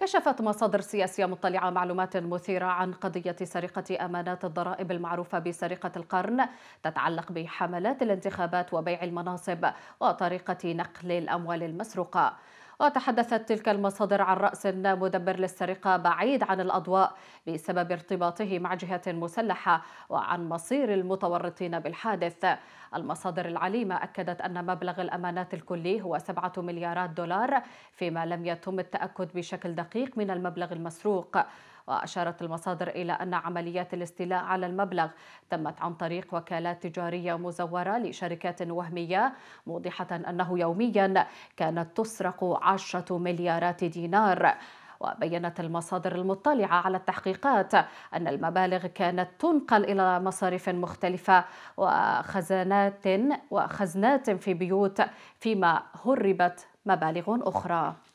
كشفت مصادر سياسية مطلعة معلومات مثيرة عن قضية سرقة أمانات الضرائب المعروفة بسرقة القرن تتعلق بحملات الانتخابات وبيع المناصب وطريقة نقل الأموال المسروقة وتحدثت تلك المصادر عن رأس مدبر للسرقة بعيد عن الأضواء بسبب ارتباطه مع جهة مسلحة وعن مصير المتورطين بالحادث المصادر العليمة أكدت أن مبلغ الأمانات الكلي هو 7 مليارات دولار فيما لم يتم التأكد بشكل دقيق من المبلغ المسروق وأشارت المصادر إلى أن عمليات الاستيلاء على المبلغ تمت عن طريق وكالات تجارية مزورة لشركات وهمية موضحة أنه يوميا كانت تسرق عشرة مليارات دينار وبينت المصادر المطلعة على التحقيقات أن المبالغ كانت تنقل إلى مصارف مختلفة وخزانات وخزنات في بيوت فيما هربت مبالغ أخرى